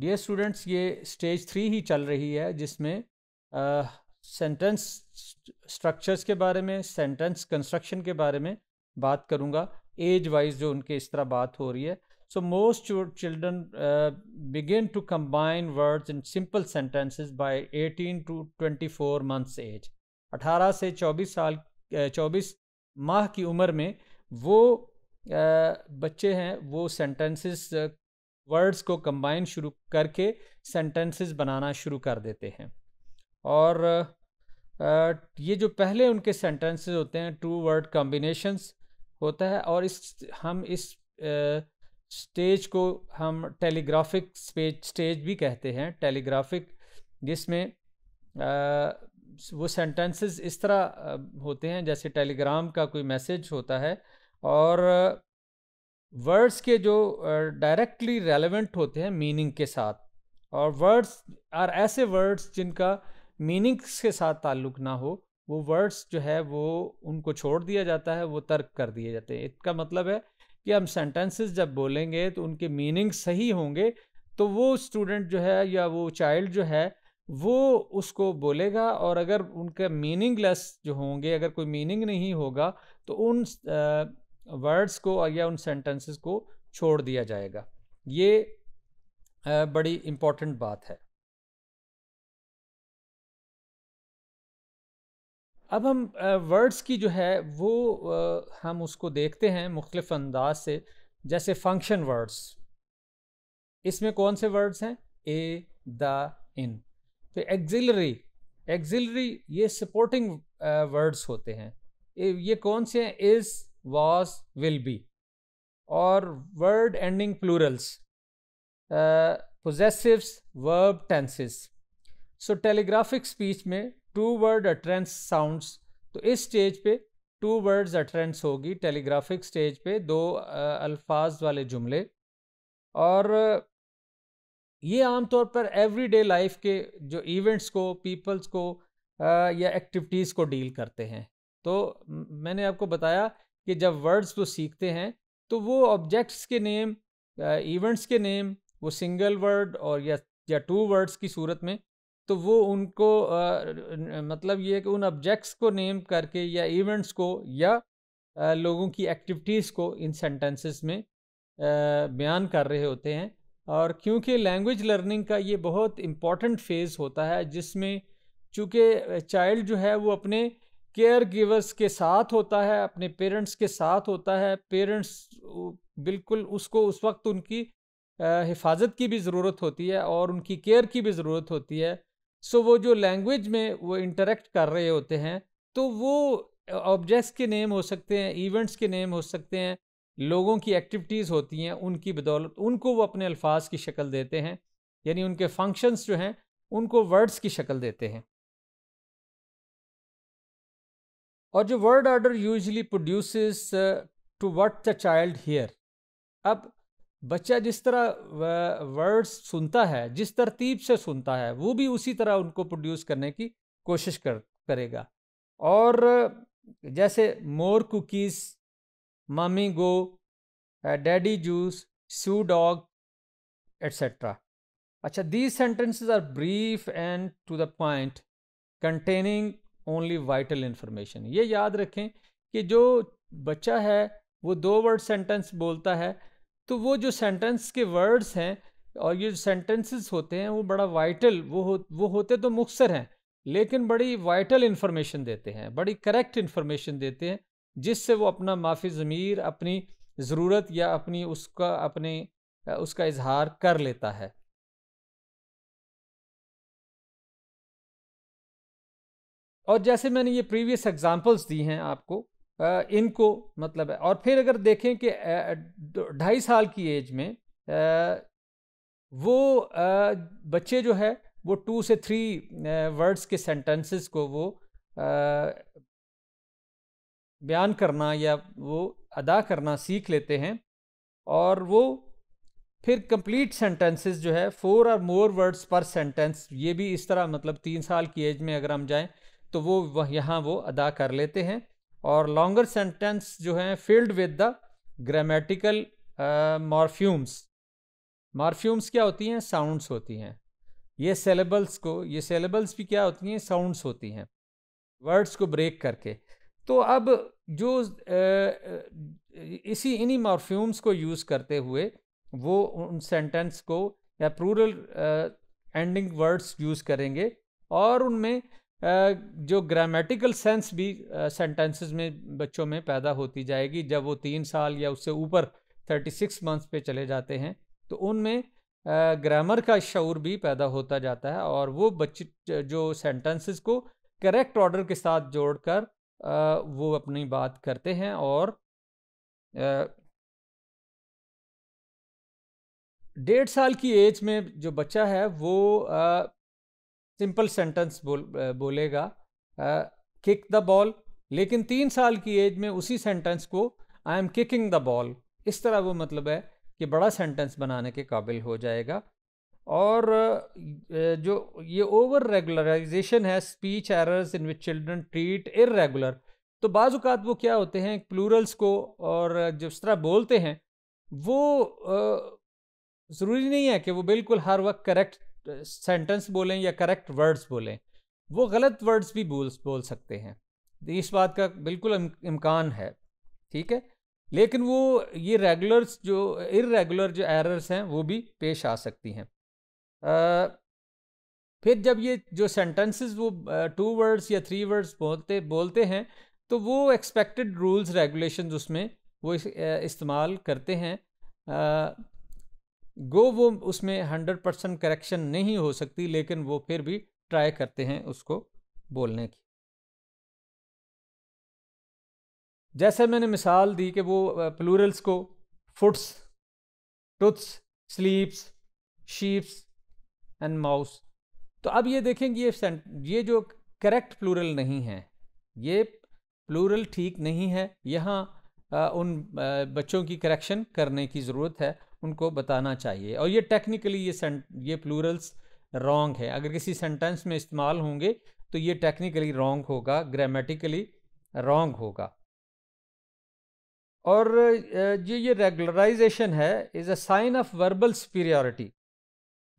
dear students ये stage three ही चल रही है जिसमें सेंटेंस स्ट्रक्चर्स के बारे में सेंटेंस कंस्ट्रक्शन के बारे में बात करूँगा एज वाइज जो उनके इस तरह बात हो रही है so most children begin to combine words in simple sentences by 18 to 24 months age 18 से 24 साल 24 माह की उम्र में वो बच्चे हैं वो सेंटेंसेस वर्ड्स को कंबाइन शुरू करके सेंटेंसेस बनाना शुरू कर देते हैं और ये जो पहले उनके सेंटेंसेस होते हैं टू वर्ड कॉम्बिनेशंस होता है और इस हम इस स्टेज को हम टेलीग्राफिक स्टेज स्टेज भी कहते हैं टेलीग्राफिक जिसमें वो सेंटेंसेस इस तरह होते हैं जैसे टेलीग्राम का कोई मैसेज होता है और वर्ड्स के जो डायरेक्टली रेलिवेंट रेलेवेंट होते हैं मीनिंग के साथ और वर्ड्स और ऐसे वर्ड्स जिनका मीनिंग्स के साथ ताल्लुक ना हो वो वर्ड्स जो है वो उनको छोड़ दिया जाता है वो तर्क कर दिए जाते हैं इसका मतलब है कि हम सेंटेंसेस जब बोलेंगे तो उनके मीनिंग सही होंगे तो वो स्टूडेंट जो है या वो चाइल्ड जो है वो उसको बोलेगा और अगर उनका मीनिंगलेस जो होंगे अगर कोई मीनिंग नहीं होगा तो उन वर्ड्स को या उन सेंटेंसेस को छोड़ दिया जाएगा ये बड़ी इम्पॉर्टेंट बात है अब हम वर्ड्स की जो है वो हम उसको देखते हैं मुख्तफ अंदाज से जैसे फंक्शन वर्ड्स इसमें कौन से वर्ड्स तो हैं ए द इन तो एग्जिलरी एग्जिलरी ये सपोर्टिंग वर्ड्स होते हैं ये कौन से हैं इज़ वॉस विल बी और word ending plurals uh, verb tenses so telegraphic speech में टू वर्ड अट्रेंस साउंड्स तो इस स्टेज पे टू वर्ड्स अट्रेंस होगी टेलीग्राफिक स्टेज पे दो uh, अल्फाज वाले जुमले और uh, ये आमतौर पर एवरीडे लाइफ के जो इवेंट्स को पीपल्स को uh, या एक्टिविटीज़ को डील करते हैं तो मैंने आपको बताया कि जब वर्ड्स वो सीखते हैं तो वो ऑब्जेक्ट्स के नेम इवेंट्स के नेम वो सिंगल वर्ड और या या टू वर्ड्स की सूरत में तो वो उनको आ, मतलब ये कि उन ऑब्जेक्ट्स को नेम करके या इवेंट्स को या आ, लोगों की एक्टिविटीज़ को इन सेंटेंसेस में बयान कर रहे होते हैं और क्योंकि लैंग्वेज लर्निंग का ये बहुत इम्पॉर्टेंट फेज़ होता है जिसमें चूँकि चाइल्ड जो है वो अपने केयर गिवर्स के साथ होता है अपने पेरेंट्स के साथ होता है पेरेंट्स बिल्कुल उसको उस वक्त उनकी हिफाजत की भी ज़रूरत होती है और उनकी केयर की भी ज़रूरत होती है सो वो जो लैंग्वेज में वो इंटरेक्ट कर रहे होते हैं तो वो ऑब्जेक्ट्स के नेम हो सकते हैं इवेंट्स के नेम हो सकते हैं लोगों की एक्टिविटीज़ होती हैं उनकी बदौलत उनको वो अपने अल्फाज की शक्ल देते हैं यानी उनके फंक्शंस जो हैं उनको वर्ड्स की शक्ल देते हैं और जो word order usually produce to what the child hear अब बच्चा जिस तरह वर्ड्स uh, सुनता है जिस तरतीब से सुनता है वो भी उसी तरह उनको प्रोड्यूस करने की कोशिश कर करेगा और uh, जैसे more cookies mommy go daddy juice shoe dog etcetera अच्छा these sentences are brief and to the point containing only vital information ये याद रखें कि जो बच्चा है वो दो वर्ड सेंटेंस बोलता है तो वो जो सेंटेंस के वर्ड्स हैं और ये सेंटेंसेस होते हैं वो बड़ा वाइटल वो हो वो होते तो मुखसर हैं लेकिन बड़ी वाइटल इन्फॉर्मेशन देते हैं बड़ी करेक्ट इन्फॉर्मेशन देते हैं जिससे वो अपना माफी ज़मीर अपनी ज़रूरत या अपनी उसका अपने उसका इजहार कर लेता है और जैसे मैंने ये प्रीवियस एग्जांपल्स दी हैं आपको इनको मतलब है और फिर अगर देखें कि ढाई साल की एज में वो बच्चे जो है वो टू से थ्री वर्ड्स के सेंटेंसेस को वो बयान करना या वो अदा करना सीख लेते हैं और वो फिर कंप्लीट सेंटेंसेस जो है फोर और मोर वर्ड्स पर सेंटेंस ये भी इस तरह मतलब तीन साल की एज में अगर हम जाएं तो वो वह यहाँ वो अदा कर लेते हैं और लॉन्गर सेंटेंस जो हैं filled with the grammatical morphemes morphemes क्या होती हैं साउंड्स होती हैं ये सेलेबल्स को ये सेलेबल्स भी क्या होती हैं साउंड्स होती हैं वर्ड्स को ब्रेक करके तो अब जो uh, uh, इसी इन्हीं मॉर्फ्यूम्स को यूज़ करते हुए वो उन सेंटेंस को या प्रूरल एंडिंग वर्ड्स यूज़ करेंगे और उनमें जो ग्रामेटिकल सेंस भी सेंटेंसेस में बच्चों में पैदा होती जाएगी जब वो तीन साल या उससे ऊपर थर्टी सिक्स मंथ्स पे चले जाते हैं तो उनमें ग्रामर का शूर भी पैदा होता जाता है और वो बच्चे जो सेंटेंसेस को करेक्ट ऑर्डर के साथ जोड़कर वो अपनी बात करते हैं और डेढ़ साल की एज में जो बच्चा है वो सिंपल सेंटेंस बोल बोलेगा किक द बॉल लेकिन तीन साल की एज में उसी सेंटेंस को I am kicking the ball इस तरह वो मतलब है कि बड़ा सेंटेंस बनाने के काबिल हो जाएगा और जो ये ओवर रेगुलराइजेशन है speech errors in which children treat irregular तो बाज़ात वो क्या होते हैं प्लूरल्स को और जिस तरह बोलते हैं वो ज़रूरी नहीं है कि वो बिल्कुल हर वक्त करेक्ट सेंटेंस बोलें या करेक्ट वर्ड्स बोलें वो गलत वर्ड्स भी बोल बोल सकते हैं इस बात का बिल्कुल इम, इम्कान है ठीक है लेकिन वो ये रेगुलर्स जो इरेगुलर जो एरर्स हैं वो भी पेश आ सकती हैं फिर जब ये जो सेंटेंसेस वो टू वर्ड्स या थ्री वर्ड्स बोलते बोलते हैं तो वो एक्सपेक्टेड रूल्स रेगुलेशंस उसमें वो इस्तेमाल करते हैं गो वो उसमें हंड्रेड परसेंट करेक्शन नहीं हो सकती लेकिन वो फिर भी ट्राई करते हैं उसको बोलने की जैसे मैंने मिसाल दी कि वो प्लूरल्स को foots tooths sleeps sheeps and mouse तो अब ये देखेंगे ये ये जो करेक्ट प्लूरल नहीं है ये प्लूरल ठीक नहीं है यहाँ उन बच्चों की करेक्शन करने की ज़रूरत है उनको बताना चाहिए और ये टेक्निकली ये ये प्लूरल्स रॉन्ग है अगर किसी सेंटेंस में इस्तेमाल होंगे तो ये टेक्निकली रॉन्ग होगा ग्रामेटिकली रॉन्ग होगा और जो ये रेगुलराइजेशन है is a sign of verbal superiority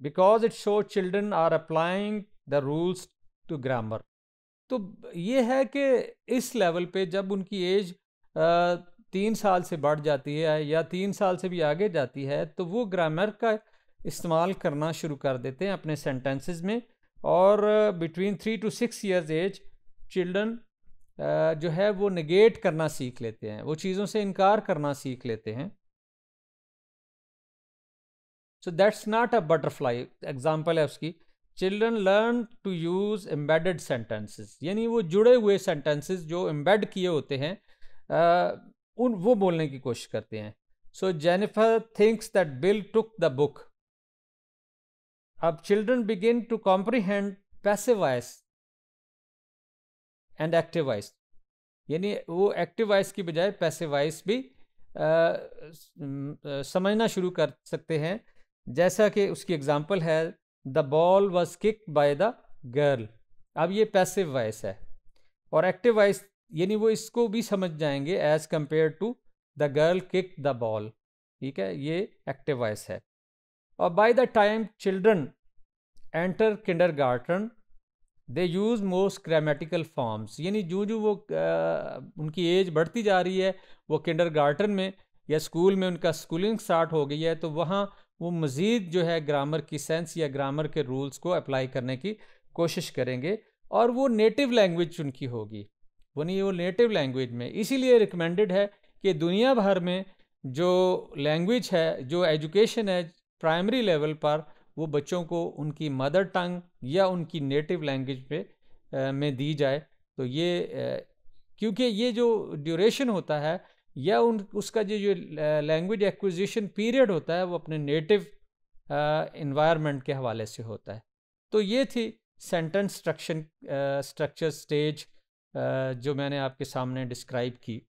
because it show children are applying the rules to grammar तो ये है कि इस लेवल पे जब उनकी एज तीन साल से बढ़ जाती है या तीन साल से भी आगे जाती है तो वो ग्रामर का इस्तेमाल करना शुरू कर देते हैं अपने सेंटेंसेस में और between three two six years age children जो है वो निगेट करना सीख लेते हैं वो चीज़ों से इनकार करना सीख लेते हैं so that's not a butterfly example है उसकी children learn to use embedded sentences यानी वो जुड़े हुए सेंटेंसेस जो एम्बेड किए होते हैं उन वो बोलने की कोशिश करते हैं so Jennifer thinks that Bill took the book अब children begin to comprehend passive voice and active voice यानी वो एक्टिव वॉइस की बजाय पैसिव वॉइस भी आ, समझना शुरू कर सकते हैं जैसा कि उसकी एग्जांपल है the ball was kick by the girl अब ये पैसिव वॉइस है और एक्टिव वॉइस यानी वो इसको भी समझ जाएंगे as compare to the girl kick the ball ठीक है ये एक्टिव वॉइस है और by the time children enter kindergarten they use most grammatical forms यानी जो जो वो आ, उनकी एज बढ़ती जा रही है वो किंडर गार्टन में या स्कूल में उनका स्कूलिंग स्टार्ट हो गई है तो वहाँ वो मज़ीद जो है ग्रामर की सेंस या ग्रामर के रूल्स को अप्लाई करने की कोशिश करेंगे और वो नेटिव लैंग्वेज उनकी होगी यानी वो नेटिव लैंग्वेज में इसीलिए रिकमेंडेड है कि दुनिया भर में जो लैंग्वेज है जो एजुकेशन है प्राइमरी लेवल पर वो बच्चों को उनकी मदर टंग या उनकी नेटिव लैंग्वेज पे में दी जाए तो ये क्योंकि ये जो ड्यूरेशन होता है या उन उसका जो जो लैंग्वेज एक्विजिशन पीरियड होता है वो अपने नेटिव इन्वायरमेंट के हवाले से होता है तो ये थी सेंटेंस स्ट्रक्शन स्ट्रक्चर स्टेज जो मैंने आपके सामने डिस्क्राइब की